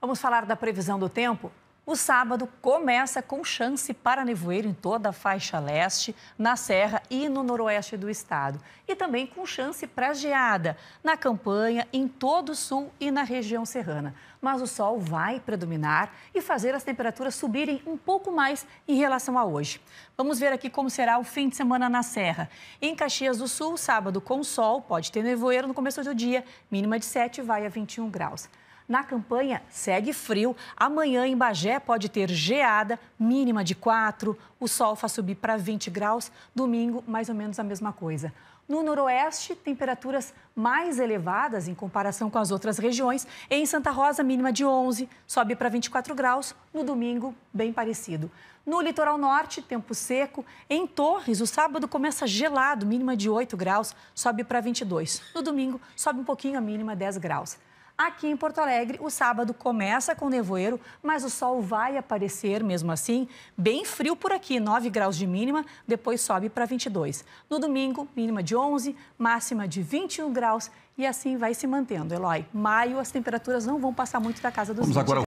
Vamos falar da previsão do tempo? O sábado começa com chance para nevoeiro em toda a faixa leste, na Serra e no noroeste do estado. E também com chance para geada na campanha, em todo o sul e na região serrana. Mas o sol vai predominar e fazer as temperaturas subirem um pouco mais em relação a hoje. Vamos ver aqui como será o fim de semana na Serra. Em Caxias do Sul, sábado com sol, pode ter nevoeiro no começo do dia, mínima de 7 vai a 21 graus. Na campanha, segue frio. Amanhã em Bagé pode ter geada, mínima de 4. O sol faz subir para 20 graus. Domingo, mais ou menos a mesma coisa. No noroeste, temperaturas mais elevadas em comparação com as outras regiões. Em Santa Rosa, mínima de 11, sobe para 24 graus. No domingo, bem parecido. No litoral norte, tempo seco. Em Torres, o sábado começa gelado, mínima de 8 graus, sobe para 22. No domingo, sobe um pouquinho, a mínima 10 graus. Aqui em Porto Alegre, o sábado começa com nevoeiro, mas o sol vai aparecer mesmo assim. Bem frio por aqui, 9 graus de mínima, depois sobe para 22. No domingo, mínima de 11, máxima de 21 graus e assim vai se mantendo. Eloy, maio as temperaturas não vão passar muito da casa dos